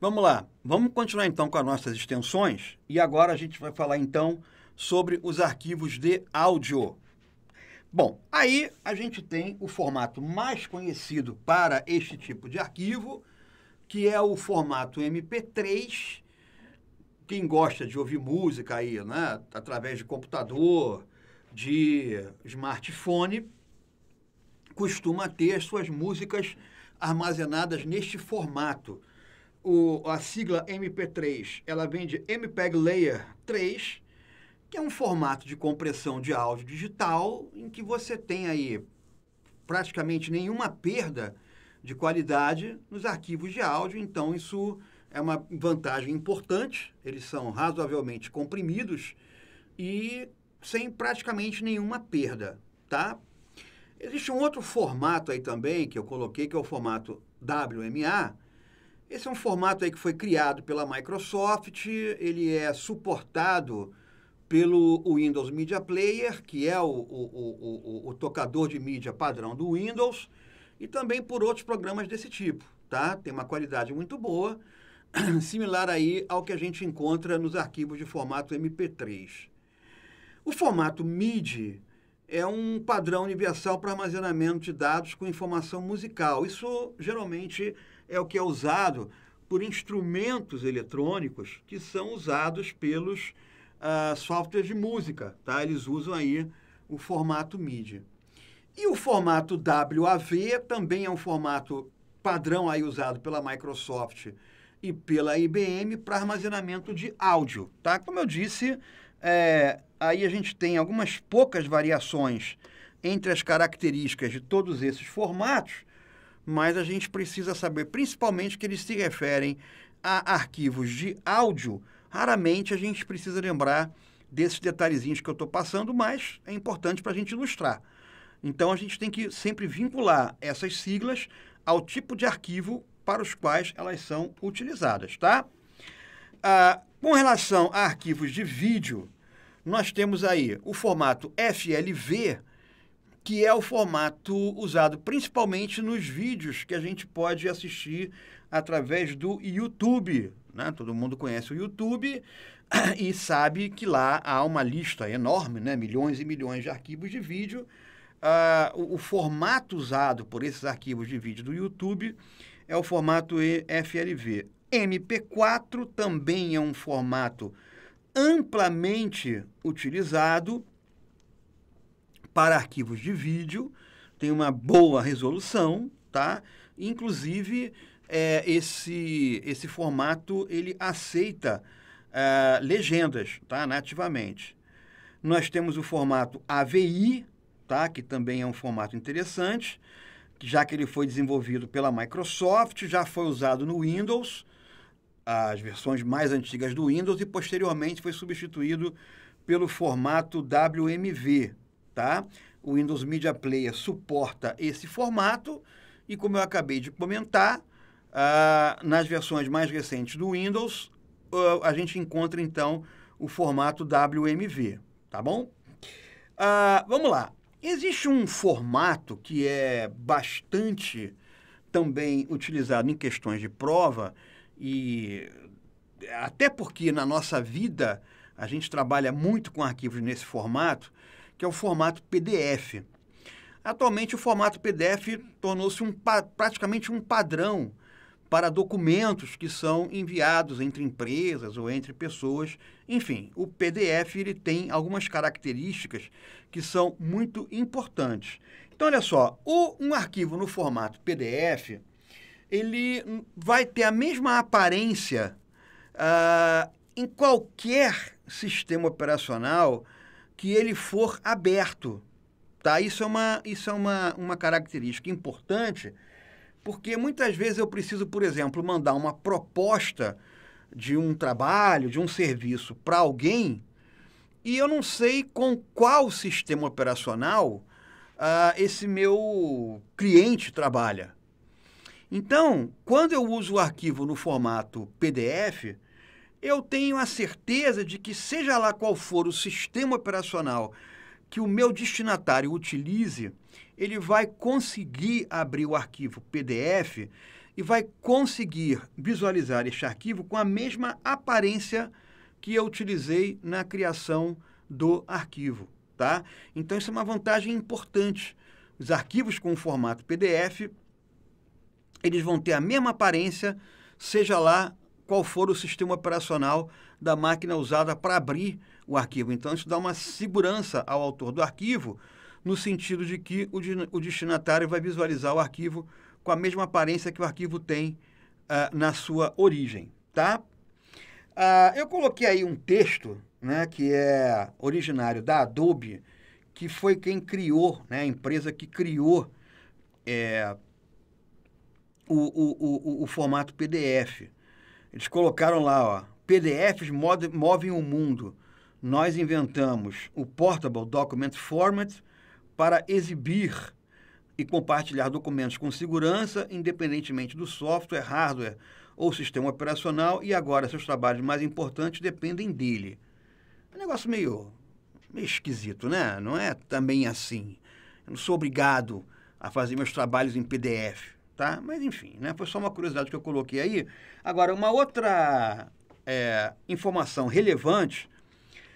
Vamos lá, vamos continuar então com as nossas extensões e agora a gente vai falar então sobre os arquivos de áudio. Bom, aí a gente tem o formato mais conhecido para este tipo de arquivo, que é o formato MP3, quem gosta de ouvir música aí, né, através de computador, de smartphone, costuma ter suas músicas armazenadas neste formato. O, a sigla MP3, ela vem de MPEG Layer 3, que é um formato de compressão de áudio digital em que você tem aí praticamente nenhuma perda de qualidade nos arquivos de áudio, então isso é uma vantagem importante, eles são razoavelmente comprimidos e sem praticamente nenhuma perda, tá? Existe um outro formato aí também que eu coloquei, que é o formato WMA. Esse é um formato aí que foi criado pela Microsoft, ele é suportado pelo Windows Media Player, que é o, o, o, o tocador de mídia padrão do Windows, e também por outros programas desse tipo, tá? Tem uma qualidade muito boa similar aí ao que a gente encontra nos arquivos de formato MP3. O formato MIDI é um padrão universal para armazenamento de dados com informação musical. Isso geralmente é o que é usado por instrumentos eletrônicos que são usados pelos uh, softwares de música, tá? Eles usam aí o formato MIDI. E o formato WAV também é um formato padrão aí usado pela Microsoft e pela IBM para armazenamento de áudio. Tá? Como eu disse, é, aí a gente tem algumas poucas variações entre as características de todos esses formatos, mas a gente precisa saber principalmente que eles se referem a arquivos de áudio. Raramente a gente precisa lembrar desses detalhezinhos que eu estou passando, mas é importante para a gente ilustrar. Então a gente tem que sempre vincular essas siglas ao tipo de arquivo para os quais elas são utilizadas, tá? Ah, com relação a arquivos de vídeo, nós temos aí o formato FLV, que é o formato usado principalmente nos vídeos que a gente pode assistir através do YouTube. Né? Todo mundo conhece o YouTube e sabe que lá há uma lista enorme, né? milhões e milhões de arquivos de vídeo. Uh, o, o, formato usado por esses arquivos de vídeo do YouTube é o formato FLV. MP4 também é um formato amplamente utilizado para arquivos de vídeo, tem uma boa resolução, tá? Inclusive, é, esse, esse formato ele aceita é, legendas, tá? Nativamente. Nós temos o formato AVI, tá? Que também é um formato interessante já que ele foi desenvolvido pela Microsoft, já foi usado no Windows, as versões mais antigas do Windows, e posteriormente foi substituído pelo formato WMV, tá? O Windows Media Player suporta esse formato e, como eu acabei de comentar, ah, nas versões mais recentes do Windows, ah, a gente encontra então o formato WMV, tá bom? Ah, vamos lá. Existe um formato que é bastante também utilizado em questões de prova e até porque na nossa vida a gente trabalha muito com arquivos nesse formato, que é o formato PDF. Atualmente o formato PDF tornou-se um, praticamente um padrão para documentos que são enviados entre empresas ou entre pessoas. Enfim, o PDF ele tem algumas características que são muito importantes. Então, olha só, um arquivo no formato PDF, ele vai ter a mesma aparência ah, em qualquer sistema operacional que ele for aberto. Tá? Isso é uma, isso é uma, uma característica importante porque muitas vezes eu preciso, por exemplo, mandar uma proposta de um trabalho, de um serviço para alguém e eu não sei com qual sistema operacional uh, esse meu cliente trabalha. Então, quando eu uso o arquivo no formato PDF, eu tenho a certeza de que, seja lá qual for o sistema operacional que o meu destinatário utilize, ele vai conseguir abrir o arquivo PDF e vai conseguir visualizar este arquivo com a mesma aparência que eu utilizei na criação do arquivo, tá? Então isso é uma vantagem importante. Os arquivos com formato PDF, eles vão ter a mesma aparência, seja lá qual for o sistema operacional da máquina usada para abrir o arquivo. Então isso dá uma segurança ao autor do arquivo no sentido de que o, o destinatário vai visualizar o arquivo com a mesma aparência que o arquivo tem uh, na sua origem, tá? Uh, eu coloquei aí um texto, né, que é originário da Adobe, que foi quem criou, né, a empresa que criou é, o, o, o, o formato PDF. Eles colocaram lá, ó, PDFs movem o mundo. Nós inventamos o Portable Document Format para exibir e compartilhar documentos com segurança, independentemente do software, hardware ou sistema operacional, e agora seus trabalhos mais importantes dependem dele. É um negócio meio, meio esquisito, né? Não é também assim. Eu não sou obrigado a fazer meus trabalhos em PDF, tá? Mas enfim, né? Foi só uma curiosidade que eu coloquei aí. Agora, uma outra é, informação relevante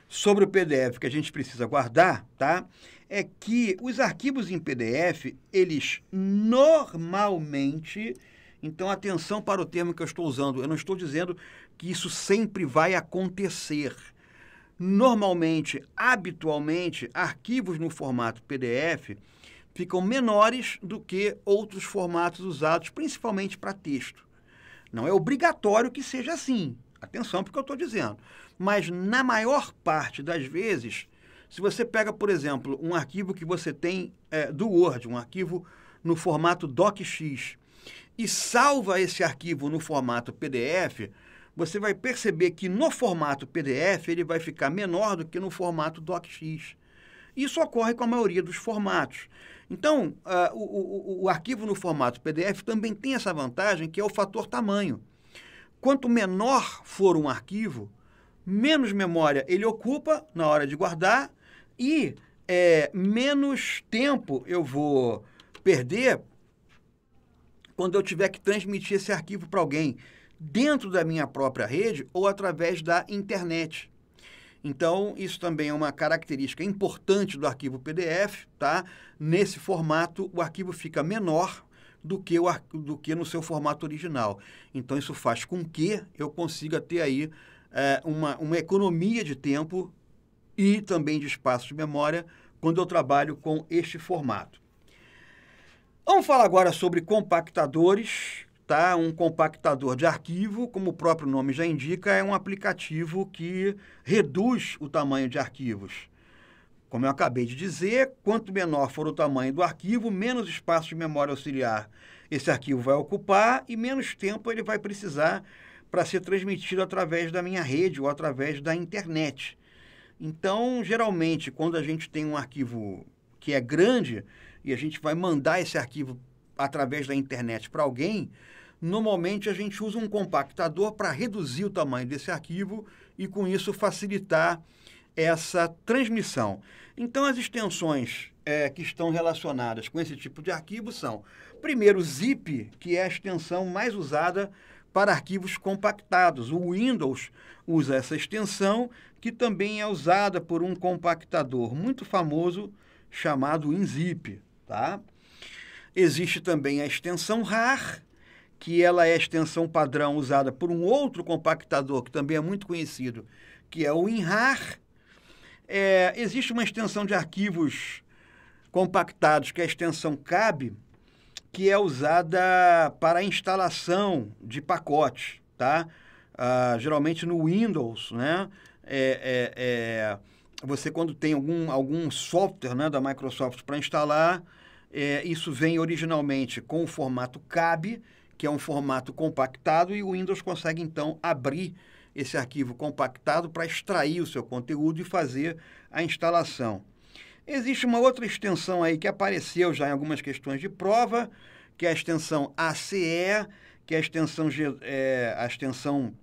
sobre o PDF que a gente precisa guardar, tá? é que os arquivos em PDF, eles normalmente. Então, atenção para o termo que eu estou usando. Eu não estou dizendo que isso sempre vai acontecer. Normalmente, habitualmente, arquivos no formato PDF ficam menores do que outros formatos usados, principalmente para texto. Não é obrigatório que seja assim. Atenção para o que eu estou dizendo. Mas, na maior parte das vezes, se você pega, por exemplo, um arquivo que você tem é, do Word, um arquivo no formato docx, e salva esse arquivo no formato PDF, você vai perceber que no formato PDF ele vai ficar menor do que no formato docx. Isso ocorre com a maioria dos formatos. Então, uh, o, o, o arquivo no formato PDF também tem essa vantagem que é o fator tamanho. Quanto menor for um arquivo, menos memória ele ocupa na hora de guardar e é, menos tempo eu vou perder quando eu tiver que transmitir esse arquivo para alguém dentro da minha própria rede ou através da internet. Então, isso também é uma característica importante do arquivo PDF, tá? Nesse formato, o arquivo fica menor do que, o, do que no seu formato original. Então, isso faz com que eu consiga ter aí é, uma, uma economia de tempo e também de espaço de memória quando eu trabalho com este formato. Vamos falar agora sobre compactadores. Tá? Um compactador de arquivo, como o próprio nome já indica, é um aplicativo que reduz o tamanho de arquivos. Como eu acabei de dizer, quanto menor for o tamanho do arquivo, menos espaço de memória auxiliar esse arquivo vai ocupar e menos tempo ele vai precisar para ser transmitido através da minha rede ou através da internet. Então, geralmente, quando a gente tem um arquivo que é grande e a gente vai mandar esse arquivo através da internet para alguém, normalmente a gente usa um compactador para reduzir o tamanho desse arquivo e, com isso, facilitar essa transmissão. Então, as extensões é, que estão relacionadas com esse tipo de arquivo são, primeiro, o zip, que é a extensão mais usada para arquivos compactados. O Windows usa essa extensão, que também é usada por um compactador muito famoso chamado Inzip. Tá? Existe também a extensão RAR, que ela é a extensão padrão usada por um outro compactador que também é muito conhecido, que é o WinRAR. É, existe uma extensão de arquivos compactados que é a extensão CAB, que é usada para instalação de pacotes, tá? Ah, geralmente no Windows, né? É, é, é, você quando tem algum, algum software né, da Microsoft para instalar, é, isso vem originalmente com o formato CAB, que é um formato compactado, e o Windows consegue então abrir esse arquivo compactado para extrair o seu conteúdo e fazer a instalação. Existe uma outra extensão aí que apareceu já em algumas questões de prova, que é a extensão ACE, que é a extensão, é, a extensão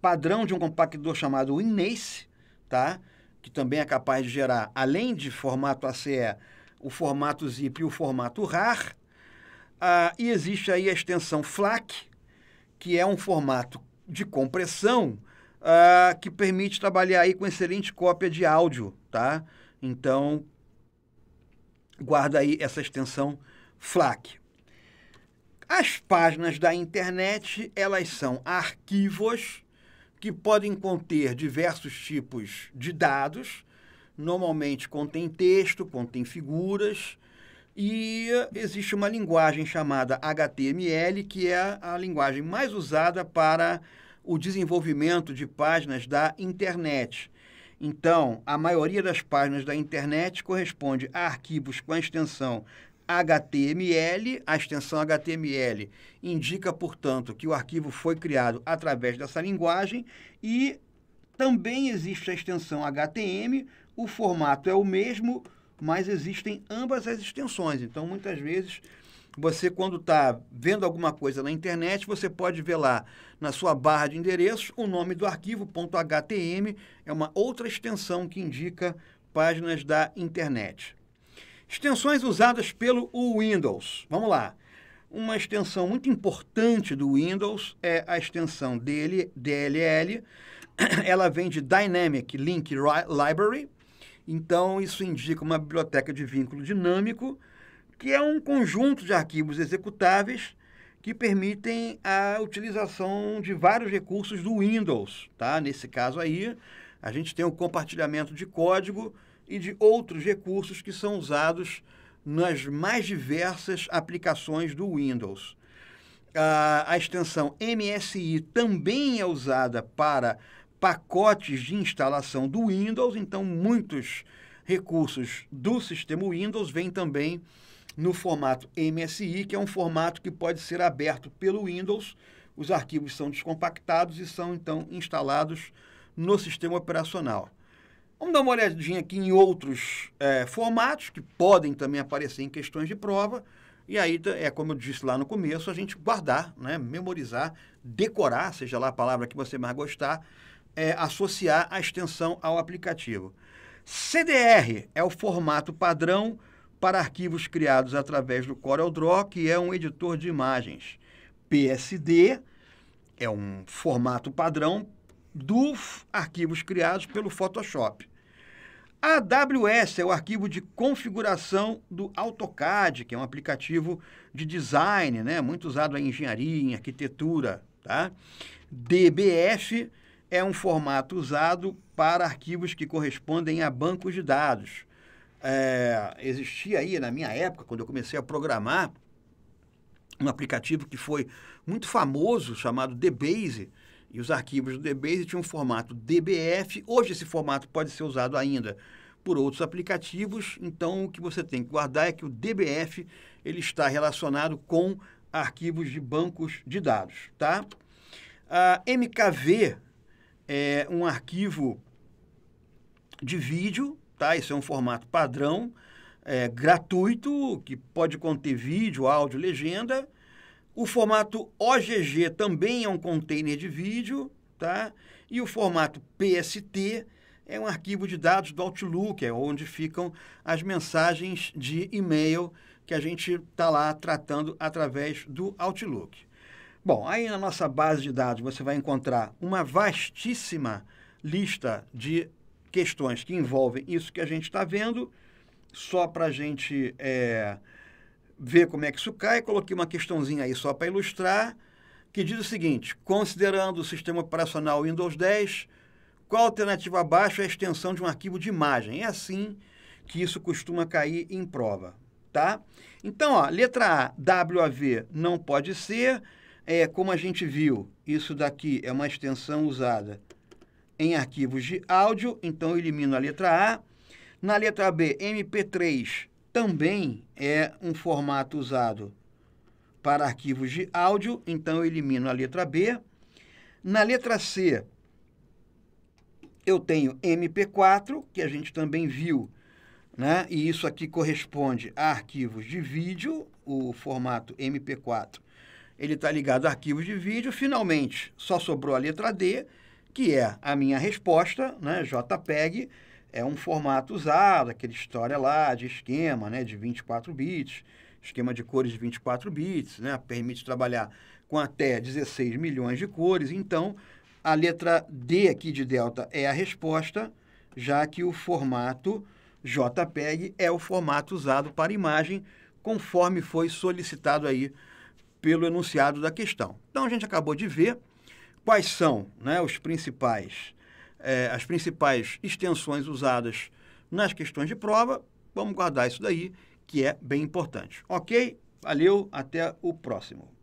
padrão de um compactador chamado INACE, tá? que também é capaz de gerar, além de formato ACE, o formato ZIP e o formato RAR. Ah, e existe aí a extensão FLAC, que é um formato de compressão ah, que permite trabalhar aí com excelente cópia de áudio, tá? Então, guarda aí essa extensão FLAC. As páginas da internet, elas são arquivos que podem conter diversos tipos de dados, normalmente contém texto, contém figuras, e existe uma linguagem chamada HTML, que é a linguagem mais usada para o desenvolvimento de páginas da internet. Então, a maioria das páginas da internet corresponde a arquivos com a extensão HTML. A extensão HTML indica, portanto, que o arquivo foi criado através dessa linguagem e também existe a extensão HTML. O formato é o mesmo, mas existem ambas as extensões. Então, muitas vezes, você, quando está vendo alguma coisa na internet, você pode ver lá na sua barra de endereços, o nome do arquivo .htm é uma outra extensão que indica páginas da internet. Extensões usadas pelo Windows. Vamos lá. Uma extensão muito importante do Windows é a extensão DL, DLL. Ela vem de Dynamic Link Library. Então, isso indica uma biblioteca de vínculo dinâmico, que é um conjunto de arquivos executáveis que permitem a utilização de vários recursos do Windows, tá? Nesse caso aí, a gente tem o compartilhamento de código e de outros recursos que são usados nas mais diversas aplicações do Windows. A, a extensão MSI também é usada para pacotes de instalação do Windows, então muitos recursos do sistema Windows vêm também no formato MSI, que é um formato que pode ser aberto pelo Windows. Os arquivos são descompactados e são então instalados no sistema operacional. Vamos dar uma olhadinha aqui em outros é, formatos que podem também aparecer em questões de prova. E aí, é como eu disse lá no começo, a gente guardar, né, memorizar, decorar, seja lá a palavra que você mais gostar, é, associar a extensão ao aplicativo. CDR é o formato padrão para arquivos criados através do CorelDRAW, que é um editor de imagens. PSD é um formato padrão dos arquivos criados pelo Photoshop. AWS é o arquivo de configuração do AutoCAD, que é um aplicativo de design, né? muito usado em engenharia, em arquitetura. Tá? DBF é um formato usado para arquivos que correspondem a bancos de dados. É, existia aí, na minha época, quando eu comecei a programar, um aplicativo que foi muito famoso, chamado DBase, e os arquivos do DBase tinham um formato DBF. Hoje esse formato pode ser usado ainda por outros aplicativos, então o que você tem que guardar é que o DBF ele está relacionado com arquivos de bancos de dados, tá? A MKV é um arquivo de vídeo tá? Isso é um formato padrão, é, gratuito, que pode conter vídeo, áudio, legenda. O formato OGG também é um container de vídeo, tá? E o formato PST é um arquivo de dados do Outlook, é onde ficam as mensagens de e-mail que a gente está lá tratando através do Outlook. Bom, aí na nossa base de dados você vai encontrar uma vastíssima lista de questões que envolvem isso que a gente está vendo, só para a gente é, ver como é que isso cai. Coloquei uma questãozinha aí só para ilustrar, que diz o seguinte: considerando o sistema operacional Windows 10, qual alternativa abaixo é a extensão de um arquivo de imagem? É assim que isso costuma cair em prova, tá? Então, ó, letra A, WAV não pode ser. É, como a gente viu, isso daqui é uma extensão usada em arquivos de áudio, então eu elimino a letra A. Na letra B, MP3 também é um formato usado para arquivos de áudio, então eu elimino a letra B. Na letra C, eu tenho MP4, que a gente também viu, né? e isso aqui corresponde a arquivos de vídeo, o formato MP4. Ele está ligado a arquivos de vídeo. Finalmente, só sobrou a letra D, que é a minha resposta, né, JPEG, é um formato usado, aquela história lá de esquema, né, de 24 bits, esquema de cores de 24 bits, né, permite trabalhar com até 16 milhões de cores. Então, a letra D aqui de delta é a resposta, já que o formato JPEG é o formato usado para imagem, conforme foi solicitado aí pelo enunciado da questão. Então, a gente acabou de ver quais são né, os principais, é, as principais extensões usadas nas questões de prova. Vamos guardar isso daí, que é bem importante. Ok? Valeu, até o próximo.